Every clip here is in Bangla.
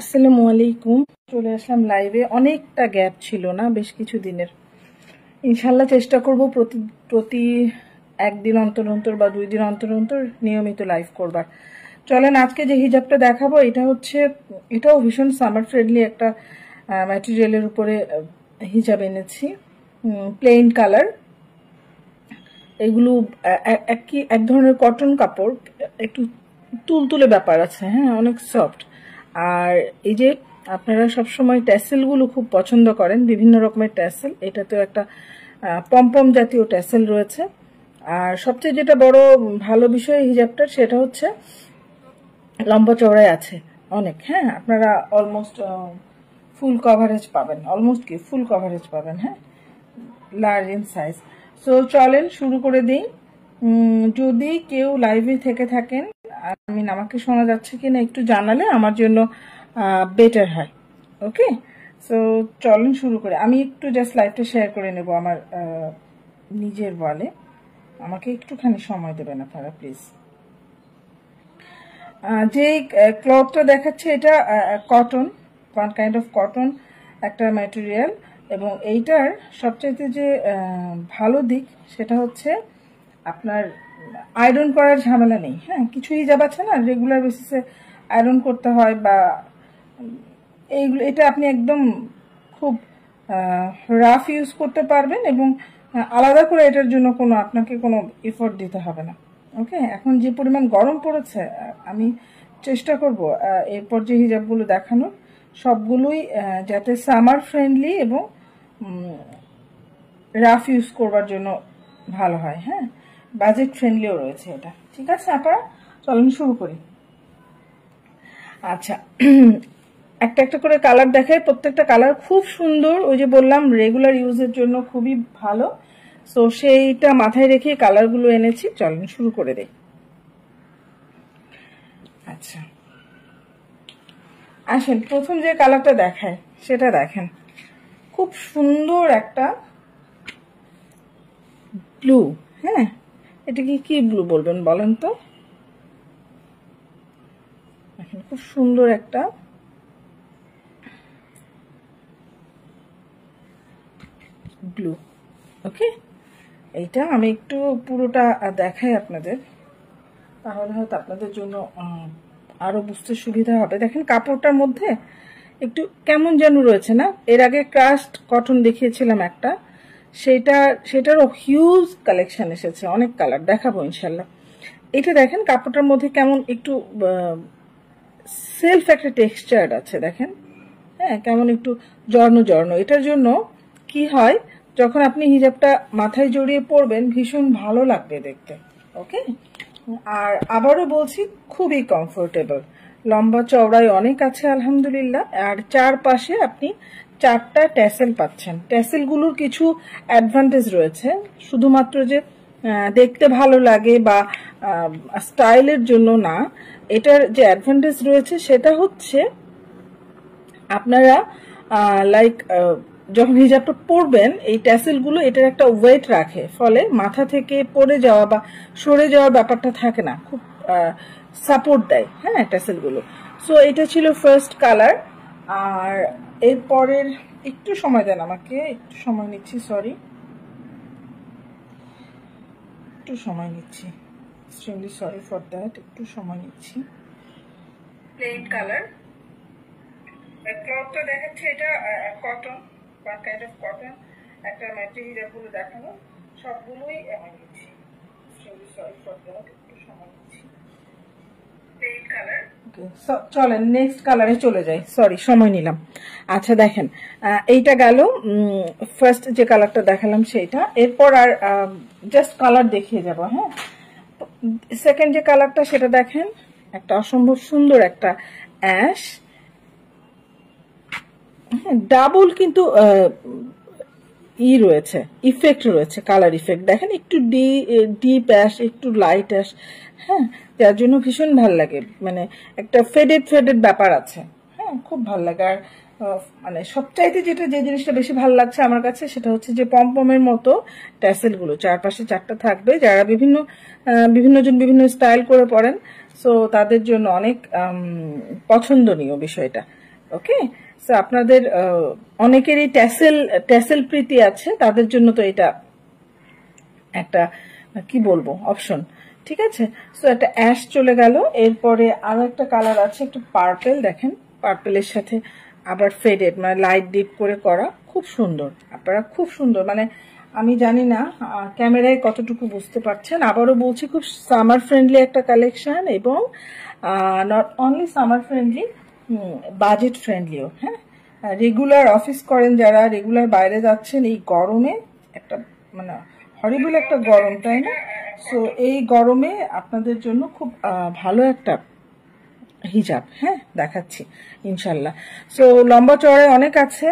আসসালামু আলাইকুম চলে আসলাম লাইভে অনেকটা গ্যাপ ছিল না বেশ কিছু দিনের ইনশাল্লাহ চেষ্টা করব প্রতি প্রতি একদিন অন্তর অন্তর বা দুই দিন অন্তর অন্তর নিয়মিত লাইভ করবার চলেন আজকে যে হিজাবটা দেখাবো এটা হচ্ছে এটাও ভীষণ সামার ফ্রেন্ডলি একটা ম্যাটেরিয়ালের উপরে হিজাব এনেছি প্লেন কালার এগুলো একই এক ধরনের কটন কাপড় একটু তুলতুলে ব্যাপার আছে হ্যাঁ অনেক সফট আর এই যে আপনারা সবসময় ট্যাসেলগুলো খুব পছন্দ করেন বিভিন্ন রকমের ট্যাসেল এটা তো একটা পম্পম জাতীয় ট্যাসেল রয়েছে আর সবচেয়ে যেটা বড় ভালো বিষয় হিজাবটার সেটা হচ্ছে লম্বা চওড়ায় আছে অনেক হ্যাঁ আপনারা অলমোস্ট ফুল কভারেজ পাবেন অলমোস্ট কি ফুল কভারেজ পাবেন হ্যাঁ লার্জ ইন সাইজ সো চলেন শুরু করে দিই যদি কেউ লাইভে থেকে থাকেন আমি আমাকে শোনা যাচ্ছে কিনা একটু জানালে আমার জন্য বেটার হয় ওকে সো চলুন শুরু করে আমি একটু জাস্ট লাইভটা শেয়ার করে নেব আমার নিজের বলে আমাকে একটুখানি সময় দেবেন আপনারা প্লিজ যে ক্লথটা দেখাচ্ছে এটা cotton one kind of cotton একটা ম্যাটেরিয়াল এবং এইটার সবচাইতে যে ভালো দিক সেটা হচ্ছে আপনার আয়রন করার ঝামেলা নেই হ্যাঁ কিছুই হিজাব আছে না রেগুলার বেসিসে আয়রন করতে হয় বা এইগুলো এটা আপনি একদম খুব রাফ ইউজ করতে পারবেন এবং আলাদা করে এটার জন্য কোনো আপনাকে কোনো এফোর্ট দিতে হবে না ওকে এখন যে পরিমাণ গরম পড়েছে আমি চেষ্টা করব এরপর যে হিজাবগুলো দেখানোর সবগুলোই যাতে সামার ফ্রেন্ডলি এবং রাফ ইউজ করবার জন্য ভালো হয় হ্যাঁ বাজেট ফ্রেন্ডলিও রয়েছে এটা ঠিক আছে আপনারা চলুন শুরু করি আচ্ছা একটা একটা করে কালার দেখে প্রত্যেকটা কালার খুব সুন্দর ওই যে বললাম রেগুলার ইউজের জন্য খুবই ভালো সো সেইটা মাথায় রেখে কালারগুলো এনেছি চলুন শুরু করে দেই আচ্ছা আসেন প্রথম যে কালারটা দেখায় সেটা দেখেন খুব সুন্দর একটা ব্লু হ্যাঁ এটাকে কি ব্লু বলবেন বলেন তো এখন খুব সুন্দর একটা ব্লু ওকে এইটা আমি একটু পুরোটা দেখাই আপনাদের তাহলে হয়তো আপনাদের জন্য আরও বুঝতে সুবিধা হবে দেখেন কাপড়টার মধ্যে একটু কেমন যেন রয়েছে না এর আগে ক্রাস্ট কটন দেখিয়েছিলাম একটা সেটা সেটারও হিউজ কালেকশন এসেছে অনেক কালার দেখাবো ইনশাল্লাহ এটা দেখেন কাপড়টার মধ্যে কেমন একটু সেলফ একটা টেক্সচার আছে দেখেন হ্যাঁ কেমন একটু জর্ণ জর্ণ এটার জন্য কি হয় যখন আপনি হিজাবটা মাথায় জড়িয়ে পড়বেন ভীষণ ভালো লাগবে দেখতে ওকে আর আবারও বলছি খুবই কমফোর্টেবল লম্বা চওড়ায় অনেক আছে আলহামদুলিল্লাহ আর চারপাশে আপনি চারটা ট্যাসেল পাচ্ছেন ট্যাসেলগুলোর কিছু অ্যাডভান্টেজ রয়েছে শুধুমাত্র যে দেখতে ভালো লাগে বা স্টাইলের জন্য না এটার যে অ্যাডভান্টেজ রয়েছে সেটা হচ্ছে আপনারা লাইক যখন হিজাবটা পরবেন এই ট্যাসেলগুলো এটার একটা ওয়েট রাখে ফলে মাথা থেকে পড়ে যাওয়া বা সরে যাওয়ার ব্যাপারটা থাকে না খুব সাপোর্ট দেয় হ্যাঁ ট্যাসেলগুলো সো এটা ছিল ফার্স্ট কালার আর এরপরের একটু সময় দেন আমাকে একটু সময় নিচ্ছি সরি একটু সময় নিচ্ছি এক্সট্রিমলি সরি ফর দ্যাট একটু সময় নিচ্ছি প্লেন কালার ক্লথটা দেখাচ্ছে এটা কটন বা কাইন্ড অফ কটন একটা ম্যাটেরিয়ালগুলো দেখানো সবগুলোই আমি নিচ্ছি সরি ফর দ্যাট একটু সময় নিচ্ছি চলেন নেক্সট কালারে চলে যাই সরি সময় নিলাম আচ্ছা দেখেন এইটা গেল ফার্স্ট যে কালারটা দেখালাম সেইটা এরপর আর জাস্ট কালার দেখিয়ে যাব হ্যাঁ সেকেন্ড যে কালারটা সেটা দেখেন একটা অসম্ভব সুন্দর একটা অ্যাশ ডাবল কিন্তু ই রয়েছে ইফেক্ট রয়েছে কালার ইফেক্ট দেখেন একটু ডি ডিপ অ্যাশ একটু লাইট অ্যাশ হ্যাঁ যার জন্য ভীষণ ভাল লাগে মানে একটা ফেডেড ফেডেড ব্যাপার আছে হ্যাঁ খুব ভাল লাগে আর মানে সবচাইতে যেটা যে জিনিসটা বেশি ভালো লাগছে আমার কাছে সেটা হচ্ছে যে পমের মতো ট্যাসেলগুলো চারপাশে চারটা থাকবে যারা বিভিন্ন বিভিন্নজন বিভিন্ন স্টাইল করে পড়েন সো তাদের জন্য অনেক পছন্দনীয় বিষয়টা ওকে সো আপনাদের অনেকেরই ট্যাসেল ট্যাসেল প্রীতি আছে তাদের জন্য তো এটা একটা কি বলবো অপশন ঠিক আছে সো একটা অ্যাশ চলে গেল এরপরে আরো একটা কালার আছে একটু পার্পেল দেখেন পার্পেলের সাথে আবার ফেডেড মানে লাইট ডিপ করে করা খুব সুন্দর আপনারা খুব সুন্দর মানে আমি জানি না ক্যামেরায় কতটুকু বুঝতে পারছেন আবারও বলছি খুব সামার ফ্রেন্ডলি একটা কালেকশন এবং not only summer friendly budget ফ্রেন্ডলিও হ্যাঁ রেগুলার অফিস করেন যারা রেগুলার বাইরে যাচ্ছেন এই গরমে একটা মানে হরিবল একটা গরম তাই না সো এই গরমে আপনাদের জন্য খুব ভালো একটা হিজাব হ্যাঁ দেখাচ্ছি ইনশাল্লাহ সো লম্বা চড়ায় অনেক আছে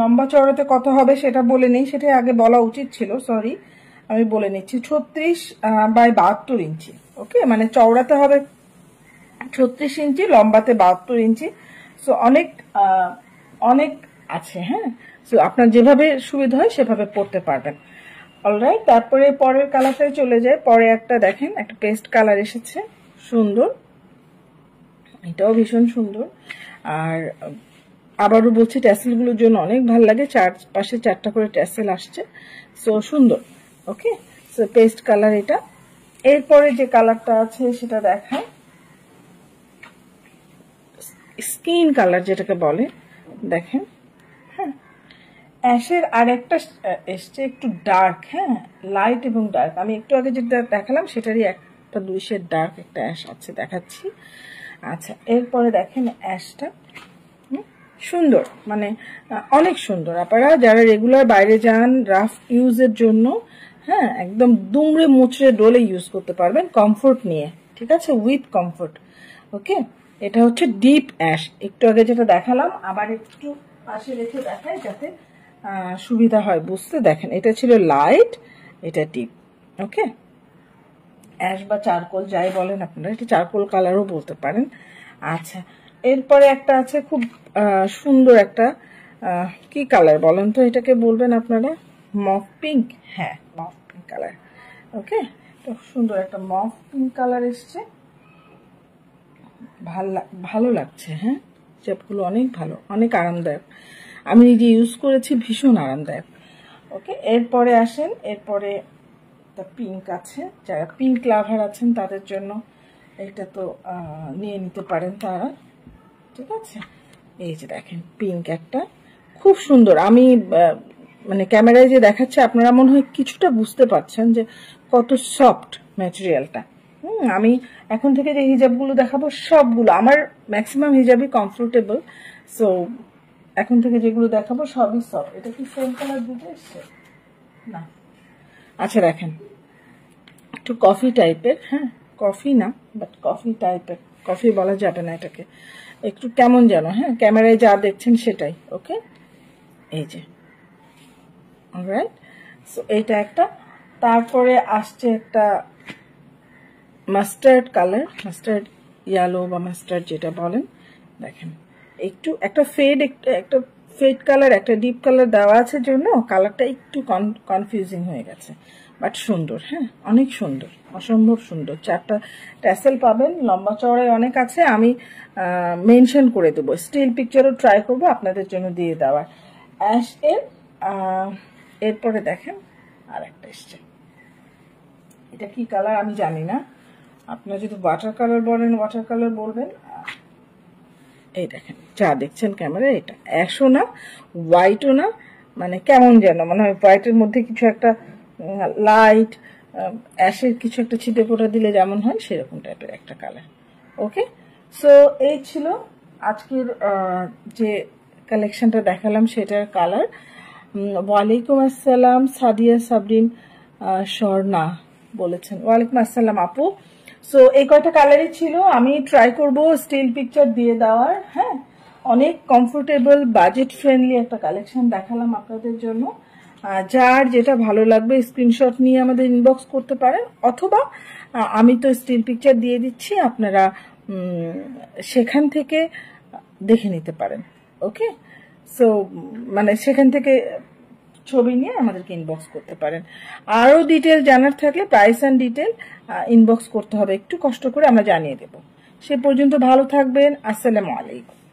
লম্বা চড়াতে কত হবে সেটা বলে নেই সেটা আগে বলা উচিত ছিল সরি আমি বলে নিচ্ছি ছত্রিশ বাই বাহাত্তর ইঞ্চি ওকে মানে চওড়াতে হবে ছত্রিশ ইঞ্চি লম্বাতে বাহাত্তর ইঞ্চি সো অনেক অনেক আছে হ্যাঁ সো আপনার যেভাবে সুবিধা হয় সেভাবে পড়তে পারবেন অলরাইট তারপরে পরের কালারটায় চলে যায় পরে একটা দেখেন একটা পেস্ট কালার এসেছে সুন্দর এটাও ভীষণ সুন্দর আর আবারও বলছি ট্যাসেলগুলোর জন্য অনেক ভাল লাগে চার পাশে চারটা করে ট্যাসেল আসছে সো সুন্দর ওকে সো পেস্ট কালার এটা এরপরে যে কালারটা আছে সেটা দেখায় স্কিন কালার যেটাকে বলে দেখেন অ্যাশের আর একটা এসছে একটু ডার্ক হ্যাঁ লাইট এবং ডার্ক আমি একটু আগে যেটা দেখালাম সেটারই একটা দুই শেড ডার্ক একটা অ্যাশ আছে দেখাচ্ছি আচ্ছা এরপরে দেখেন অ্যাশটা সুন্দর মানে অনেক সুন্দর আপনারা যারা রেগুলার বাইরে যান রাফ ইউজের জন্য হ্যাঁ একদম দুমড়ে মুচড়ে ডোলে ইউজ করতে পারবেন কমফোর্ট নিয়ে ঠিক আছে উইথ কমফোর্ট ওকে এটা হচ্ছে ডিপ অ্যাশ একটু আগে যেটা দেখালাম আবার একটু পাশে রেখে দেখায় যাতে সুবিধা হয় বুঝতে দেখেন এটা ছিল লাইট এটা টিপ ওকে অ্যাশ বা চারকোল যাই বলেন আপনারা এটা চারকোল কালারও বলতে পারেন আচ্ছা এরপরে একটা আছে খুব সুন্দর একটা কি কালার বলেন তো এটাকে বলবেন আপনারা মফ পিঙ্ক হ্যাঁ মফ পিঙ্ক কালার ওকে তো সুন্দর একটা মফ পিঙ্ক কালার এসছে ভাল ভালো লাগছে হ্যাঁ চেপগুলো অনেক ভালো অনেক আরামদায়ক আমি নিজে ইউজ করেছি ভীষণ আরামদায়ক ওকে এরপরে আসেন এরপরে একটা পিঙ্ক আছে যারা পিঙ্ক লাভার আছেন তাদের জন্য এটা তো নিয়ে নিতে পারেন তারা ঠিক আছে এই যে দেখেন পিঙ্ক একটা খুব সুন্দর আমি মানে ক্যামেরায় যে দেখাচ্ছে আপনারা মনে হয় কিছুটা বুঝতে পারছেন যে কত সফট ম্যাটেরিয়ালটা হুম আমি এখন থেকে যে হিজাবগুলো দেখাবো সবগুলো আমার ম্যাক্সিমাম হিজাবই কমফোর্টেবল সো এখন থেকে যেগুলো দেখাবো সবই সব এটা কি সেম কালার দুটো এসছে না আচ্ছা দেখেন একটু কফি টাইপের হ্যাঁ কফি না বাট কফি টাইপের কফি বলা যাবে না এটাকে একটু কেমন যেন হ্যাঁ ক্যামেরায় যা দেখছেন সেটাই ওকে এই যে রাইট সো এইটা একটা তারপরে আসছে একটা মাস্টার্ড কালার মাস্টার্ড ইয়ালো বা মাস্টার্ড যেটা বলেন দেখেন একটু একটা ফেড একটা ফেড কালার একটা ডিপ কালার দেওয়া আছে জন্য কালারটা একটু কনফিউজিং হয়ে গেছে বাট সুন্দর হ্যাঁ অনেক সুন্দর অসম্ভব সুন্দর চারটা ট্যাসেল পাবেন লম্বা চওড়ায় অনেক আছে আমি মেনশন করে দেবো স্টিল পিকচারও ট্রাই করবো আপনাদের জন্য দিয়ে দেওয়ার অ্যাশ এর এরপরে দেখেন আর একটা এসছে এটা কি কালার আমি জানি না আপনারা যদি ওয়াটার কালার বলেন ওয়াটার কালার বলবেন এই দেখেন যা দেখছেন ক্যামেরা এটা অ্যাশও না হোয়াইটও না মানে কেমন যেন মানে হোয়াইটের মধ্যে কিছু একটা লাইট অ্যাশের কিছু একটা ছিটে পোটা দিলে যেমন হয় সেরকম টাইপের একটা কালার ওকে সো এই ছিল আজকের যে কালেকশনটা দেখালাম সেটার কালার ওয়ালাইকুম আসসালাম সাদিয়া সাবরিন স্বর্ণা বলেছেন ওয়ালাইকুম আসসালাম আপু সো এই কয়টা কালারই ছিল আমি ট্রাই করব স্টিল পিকচার দিয়ে দেওয়ার হ্যাঁ অনেক কমফোর্টেবল বাজেট ফ্রেন্ডলি একটা কালেকশন দেখালাম আপনাদের জন্য যার যেটা ভালো লাগবে স্ক্রিনশট নিয়ে আমাদের ইনবক্স করতে পারেন অথবা আমি তো স্টিল পিকচার দিয়ে দিচ্ছি আপনারা সেখান থেকে দেখে নিতে পারেন ওকে সো মানে সেখান থেকে ছবি নিয়ে আমাদেরকে ইনবক্স করতে পারেন আরও ডিটেল জানার থাকলে প্রাইস অ্যান্ড ডিটেল ইনবক্স করতে হবে একটু কষ্ট করে আমরা জানিয়ে দেব সে পর্যন্ত ভালো থাকবেন আসসালামু আলাইকুম